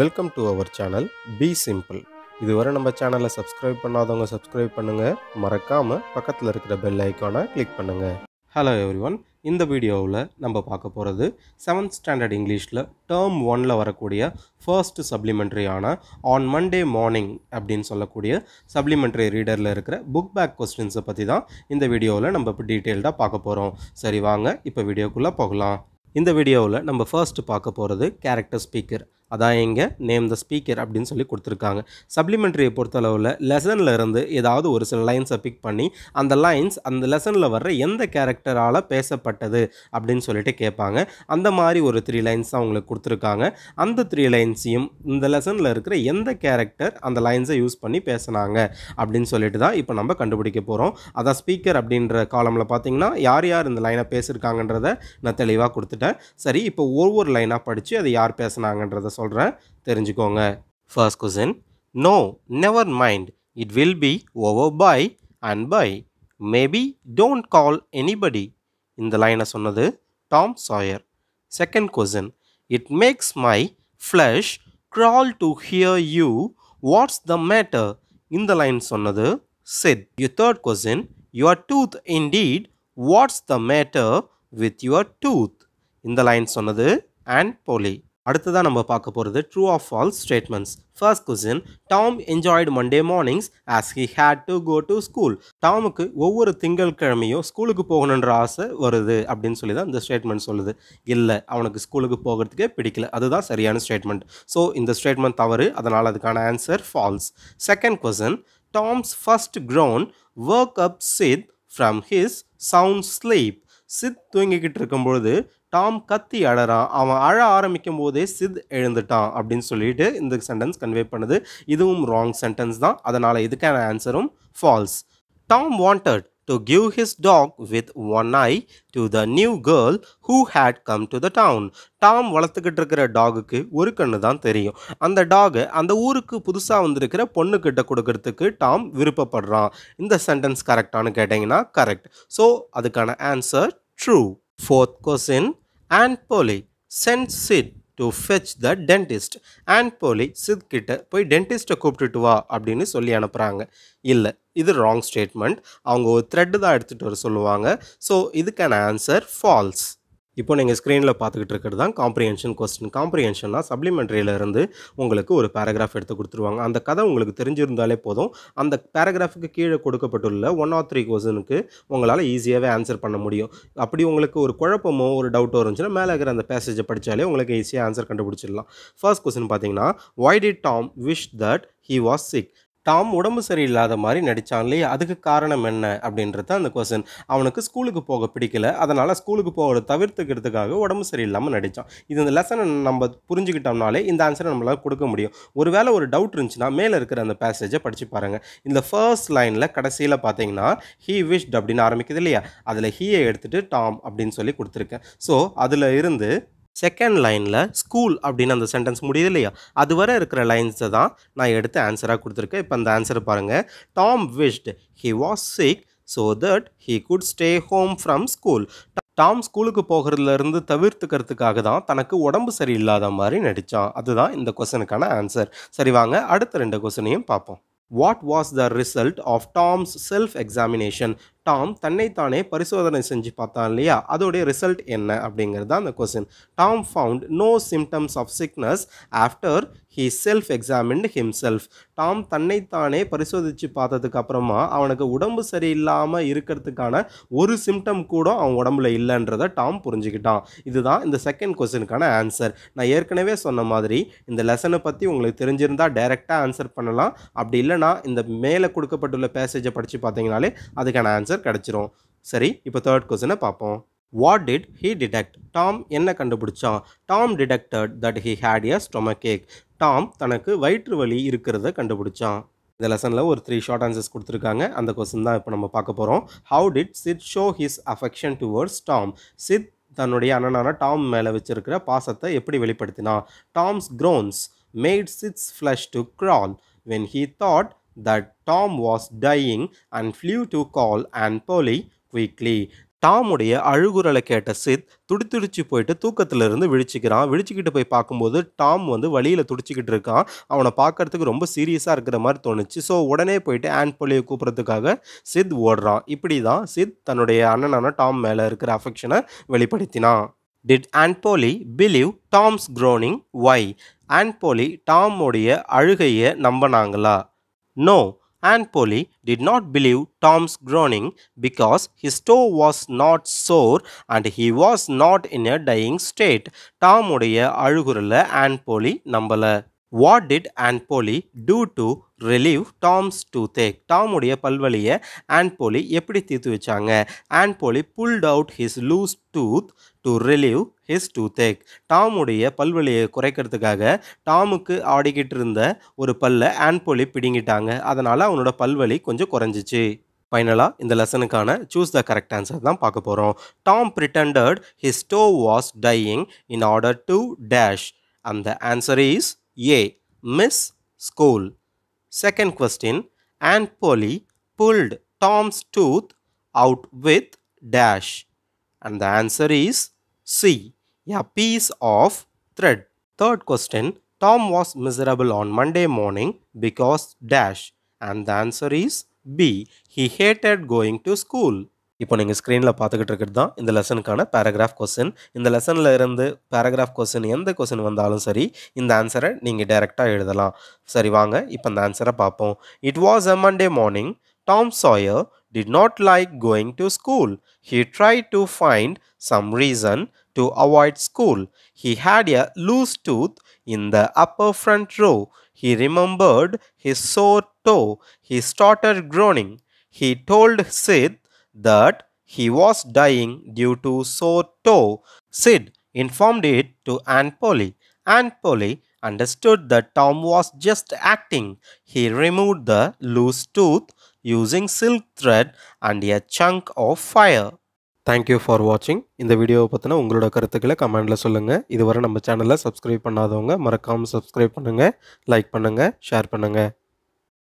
Welcome to our channel be simple இதுவரை நம்ம சேனலை சப்ஸ்கிரைப் பண்ணாதவங்க சப்ஸ்கிரைப் பண்ணுங்கள் மறக்காமல் பக்கத்தில் இருக்கிற பெல் ஐக்கானை கிளிக் பண்ணுங்கள் ஹலோ எவ்ரி ஒன் இந்த வீடியோவில் நம்ம பார்க்க போகிறது செவன்த் ஸ்டாண்டர்ட் இங்கிலீஷில் டேர்ம் ஒனில் வரக்கூடிய ஃபர்ஸ்ட் சப்ளிமெண்ட்ரியான ஆன் மண்டே மார்னிங் அப்படின்னு சொல்லக்கூடிய சப்ளிமெண்ட்ரி ரீடரில் இருக்கிற புக் பேக் கொஸ்டின்ஸை பற்றி தான் இந்த வீடியோவில் நம்ம இப்போ டீட்டெயில்டாக பார்க்க போகிறோம் சரி வாங்க இப்போ வீடியோக்குள்ளே போகலாம் இந்த வீடியோவில் நம்ம ஃபர்ஸ்ட் பார்க்க போகிறது கேரக்டர் ஸ்பீக்கர் அதான் இங்கே நேம் த ஸ்பீக்கர் அப்படின்னு சொல்லி கொடுத்துருக்காங்க சப்ளிமெண்ட்ரியை பொறுத்தளவில் லெசனில் இருந்து ஏதாவது ஒரு சில லைன்ஸை பிக் பண்ணி அந்த லைன்ஸ் அந்த லெசனில் வர்ற எந்த கேரக்டரால் பேசப்பட்டது அப்படின்னு சொல்லிட்டு கேட்பாங்க அந்த மாதிரி ஒரு த்ரீ லைன்ஸ் தான் உங்களுக்கு கொடுத்துருக்காங்க அந்த த்ரீ லைன்ஸையும் இந்த லெசனில் இருக்கிற எந்த கேரக்டர் அந்த லைன்ஸை யூஸ் பண்ணி பேசினாங்க அப்படின்னு சொல்லிட்டு தான் இப்போ நம்ம கண்டுபிடிக்க போகிறோம் அதான் ஸ்பீக்கர் அப்படின்ற காலமில் பார்த்தீங்கன்னா யார் யார் இந்த லைனை பேசியிருக்காங்கன்றதை நான் தெளிவாக கொடுத்துட்டேன் சரி இப்போ ஒவ்வொரு லைனாக படித்து அதை யார் பேசுனாங்கன்றத சொல்கிறேன் தெரிஞ்சுக்கோங்க first question no never mind it will be over by and by maybe don't call anybody இந்த லைனை சொன்னது Tom Sawyer second question it makes my flush crawl to hear you what's the matter இந்த line சொன்னது Sid you third question your tooth indeed what's the matter with your tooth இந்த line சொன்னது aunt Polly அடுத்ததாக நம்ம பார்க்க போகிறது true of false statements first question Tom enjoyed Monday mornings as he had to go to school டாமுக்கு ஒவ்வொரு கிழமையும் ஸ்கூலுக்கு போகணுன்ற ஆசை வருது அப்படின்னு சொல்லி தான் இந்த ஸ்டேட்மெண்ட் சொல்லுது இல்லை அவனுக்கு ஸ்கூலுக்கு போகிறதுக்கே பிடிக்கல அதுதான் சரியான ஸ்டேட்மெண்ட் ஸோ இந்த ஸ்டேட்மெண்ட் தவறு அதனால் அதுக்கான answer false second question Tom's first ground work up Sid from his sound sleep Sid தூங்கிக்கிட்டு இருக்கும்பொழுது டாம் கத்தி அழறான் அவன் அழ ஆரம்பிக்கும் போதே சித் எழுந்துட்டான் அப்படின்னு சொல்லிட்டு இந்த சென்டென்ஸ் கன்வே பண்ணுது இதுவும் ராங் சென்டென்ஸ் தான் அதனால் இதுக்கான ஆன்சரும் false Tom wanted to give his dog with one eye to the new girl who had come to the town Tom வளர்த்துக்கிட்டு இருக்கிற டாகுக்கு ஒரு கண்ணு தான் தெரியும் அந்த டாகு அந்த ஊருக்கு புதுசாக வந்திருக்கிற பொண்ணுக்கிட்ட கொடுக்கறதுக்கு டாம் விருப்பப்படுறான் இந்த சென்டென்ஸ் கரெக்டானு கேட்டிங்கன்னா கரெக்ட் ஸோ அதுக்கான answer true fourth question aunt Polly sent Sid to fetch the dentist and Polly Sid கிட்ட போய் டென்டிஸ்ட்டை கூப்பிட்டுட்டு வா அப்படின்னு சொல்லி அனுப்புகிறாங்க இல்லை இது ராங் ஸ்டேட்மெண்ட் அவங்க ஒரு த்ரெட்டு தான் எடுத்துகிட்டு வர சொல்லுவாங்க ஸோ இதுக்கான ஆன்சர் ஃபால்ஸ் இப்போ நீங்கள் ஸ்க்ரீனில் பார்த்துக்கிட்டு இருக்கிறது தான் காம்ப்ரிஹென்ஷன் கொஸ்டின் காம்ப்ரிஹென்ஷன்னா சப்ளிமெண்ட்ரியிலேருந்து உங்களுக்கு ஒரு பேராகிராஃப் எடுத்து கொடுத்துருவாங்க அந்த கதை உங்களுக்கு தெரிஞ்சிருந்தாலே போதும் அந்த பேராகிராஃபுக்கு கீழே கொடுக்கப்பட்டுள்ள ஒன் ஆர் த்ரீ கொஸ்டினுக்கு உங்களால் ஈஸியாகவே ஆன்சர் பண்ண முடியும் அப்படி உங்களுக்கு ஒரு குழப்பமோ ஒரு டவுட்டோ இருந்துச்சுன்னா மேலே இருக்கிற அந்த பேசேஜை படித்தாலே உங்களுக்கு ஈஸியாக ஆன்சர் கண்டுபிடிச்சிடலாம் ஃபர்ஸ்ட் கொஸ்டின் பார்த்தீங்கன்னா why did Tom wish that he was sick Tom உடம்பு சரியில்லாத மாதிரி நடித்தான் இல்லையா அதுக்கு காரணம் என்ன அப்படின்றது அந்த கொஸ்டின் அவனுக்கு ஸ்கூலுக்கு போக பிடிக்கல அதனால் ஸ்கூலுக்கு போகிறத தவிர்த்துக்கிறதுக்காக உடம்பு சரியில்லாமல் நடித்தான் இது இந்த லெசனை நம்ம புரிஞ்சுக்கிட்டோம்னாலே இந்த ஆன்சரை நம்மளால் கொடுக்க முடியும் ஒருவேளை ஒரு டவுட் இருந்துச்சுன்னா மேலே இருக்கிற அந்த பேசேஜை படித்து பாருங்கள் இந்த ஃபர்ஸ்ட் லைனில் கடைசியில் பார்த்தீங்கன்னா ஹீ விஷ் அப்படின்னு ஆரம்பிக்குது இல்லையா அதில் ஹீயை எடுத்துகிட்டு டாம் அப்படின்னு சொல்லி கொடுத்துருக்கேன் ஸோ அதில் இருந்து செகண்ட் லைனில் ஸ்கூல் அப்படின்னு அந்த சென்டென்ஸ் முடியுது இல்லையா அது வரை இருக்கிற லைன்ஸை தான் நான் எடுத்து ஆன்சராக கொடுத்துருக்கேன் இப்போ அந்த ஆன்சரை பாருங்கள் Tom wished he was sick so that he could stay home from school Tom ஸ்கூலுக்கு போகிறதுலேருந்து தவிர்த்துக்கிறதுக்காக தான் தனக்கு உடம்பு சரியில்லாத மாதிரி நடித்தான் அதுதான் இந்த கொஸ்டனுக்கான ஆன்சர் சரி வாங்க அடுத்த ரெண்டு கொஸ்டினையும் பார்ப்போம் what was the result of Tom's self examination Tom தன்னைத்தானே பரிசோதனை செஞ்சு பார்த்தான் இல்லையா அதோடைய ரிசல்ட் என்ன அப்படிங்கிறது தான் அந்த question Tom found no symptoms of sickness after he self examined himself Tom தன்னைத்தானே பரிசோதித்து பார்த்ததுக்கு அப்புறமா அவனுக்கு உடம்பு சரியில்லாமல் இருக்கிறதுக்கான ஒரு சிம்டம் கூட அவன் உடம்புல இல்லைன்றதை டாம் புரிஞ்சுக்கிட்டான் இதுதான் இந்த செகண்ட் கொஸ்டினுக்கான ஆன்சர் நான் ஏற்கனவே சொன்ன மாதிரி இந்த லெசனை பற்றி உங்களுக்கு தெரிஞ்சிருந்தால் டைரெக்டாக ஆன்சர் பண்ணலாம் அப்படி இல்லைனா இந்த மேலே கொடுக்கப்பட்டுள்ள பேசேஜை படித்து பார்த்தீங்கனாலே அதுக்கான ஆன்சர் கிடச்சிரும் சரி இப்போ தேர்ட் கொஸ்டினை பார்ப்போம் what did he detect Tom என்ன கண்டுபிடிச்சான் Tom detected that he had a stomach ache Tom தனக்கு வயிற்று வலி இருக்கிறத கண்டுபிடிச்சான் இந்த லெசனில் ஒரு த்ரீ ஷார்ட் ஆன்சர்ஸ் கொடுத்துருக்காங்க அந்த கொஸ்டின் தான் இப்போ நம்ம பார்க்க போகிறோம் how did Sid show his affection towards Tom Sid தன்னுடைய அண்ணனான டாம் மேலே வச்சிருக்கிற பாசத்தை எப்படி வெளிப்படுத்தினா Tom's groans made Sid's flush to crawl when he thought that Tom was dying and flew to call aunt Polly quickly டாமுடைய அழுகுரலை கேட்ட சித் துடித்துடிச்சு போயிட்டு தூக்கத்திலிருந்து விழிச்சிக்கிறான் விழிச்சிக்கிட்டு போய் பார்க்கும்போது டாம் வந்து வழியில் துடிச்சிக்கிட்டு இருக்கான் அவனை பார்க்கறதுக்கு ரொம்ப சீரியஸாக இருக்கிற மாதிரி தோணுச்சு ஸோ உடனே போயிட்டு ஆன் போலியை கூப்பிட்றதுக்காக சித் ஓடுறான் இப்படி தான் சித் தன்னுடைய அண்ணனான டாம் மேலே இருக்கிற அஃபெக்ஷனை வெளிப்படுத்தினான் did aunt Polly believe Tom's groaning why aunt Polly டாமுடைய அழுகையை நம்பினாங்களா no and Polly did not believe Tom's groaning because his toe was not sore and he was not in a dying state. Tom udaya alugurala and Polly nambala. What did Aunt Polly do to relieve Tom's toothache? Tom udaya palvaliya Aunt Polly eppadi thittu vechaanga? Aunt Polly pulled out his loose tooth to relieve his toothache டாமுடைய பல்வலியை குறைக்கிறதுக்காக டாமுக்கு ஆடிக்கிட்டு இருந்த ஒரு பல்லை ஆன்போலி பிடுங்கிட்டாங்க அதனால் அவனோட பல்வலி கொஞ்சம் குறைஞ்சிச்சு ஃபைனலாக இந்த லெசனுக்கான சூஸ் த கரெக்ட் ஆன்சர் தான் பார்க்க போகிறோம் Tom pretended his toe was dying in order to dash அந்த answer is a miss school second question aunt Polly pulled Tom's tooth out with dash And the answer is C. A piece of thread. Third question. Tom was miserable on Monday morning because dash. And the answer is B. He hated going to school. இப்போ நீங்கள் ஸ்க்ரீனில் பார்த்துக்கிட்டு இருக்கிறது தான் இந்த லெசனுக்கான paragraph question இந்த லெசனில் இருந்து பேராகிராஃப் கொஸ்டின் எந்த கொஸ்டின் வந்தாலும் சரி இந்த ஆன்சரை நீங்கள் டைரெக்டாக எழுதலாம் சரி வாங்க இப்போ இந்த ஆன்சரை பார்ப்போம் it was a Monday morning Tom Sawyer did not like going to school. He tried to find some reason to avoid school. He had a loose tooth in the upper front row. He remembered his sore toe. He started groaning. He told Sid that he was dying due to sore toe. Sid informed it to Aunt Polly. Aunt Polly understood that Tom was just acting. He removed the loose tooth using silk thread and a chunk of fire. Thank you for வாட்சிங் இந்த வீடியோவை பற்றின உங்களோட கருத்துக்களை கமெண்டில் சொல்லுங்கள் இதுவரை நம்ம சேனலை சப்ஸ்கிரைப் பண்ணாதவங்க மறக்காமல் சப்ஸ்கிரைப் பண்ணுங்கள் லைக் பண்ணுங்கள் ஷேர் பண்ணுங்கள்